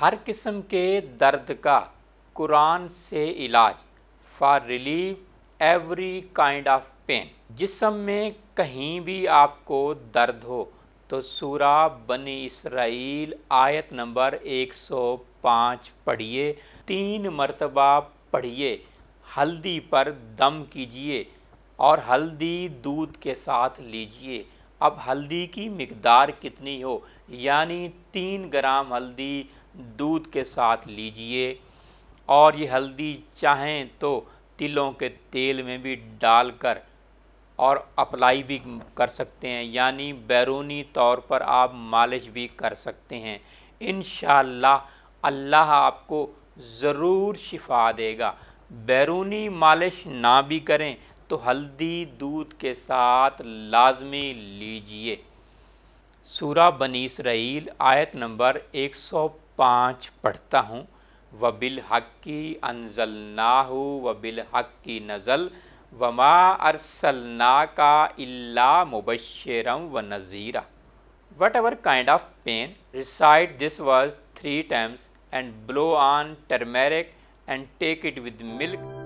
ہر قسم کے درد کا قرآن سے علاج for relieve every kind of pain جسم میں کہیں بھی آپ کو درد ہو تو سورہ بنی اسرائیل آیت نمبر ایک سو پانچ پڑھیے تین مرتبہ پڑھیے ہلدی پر دم کیجئے اور ہلدی دودھ کے ساتھ لیجئے اب ہلدی کی مقدار کتنی ہو یعنی تین گرام ہلدی دودھ کے ساتھ لیجئے اور یہ ہلدی چاہیں تو تلوں کے تیل میں بھی ڈال کر اور اپلائی بھی کر سکتے ہیں یعنی بیرونی طور پر آپ مالش بھی کر سکتے ہیں انشاءاللہ اللہ اللہ آپ کو ضرور شفا دے گا بیرونی مالش نہ بھی کریں تو ہلدی دودھ کے ساتھ لازمی لیجئے سورہ بنی اسرائیل آیت نمبر ایک سو پانچ پڑھتا ہوں وَبِالْحَقِّ أَنزَلْنَاهُ وَبِالْحَقِّ انزل وَمَا أَرْسَلْنَاكَ إِلَّا مُبَشِّرًا نزل وما kind of کا اللہ مبشرم و three whatever kind of pain and this was three times and blow on turmeric and take with Malik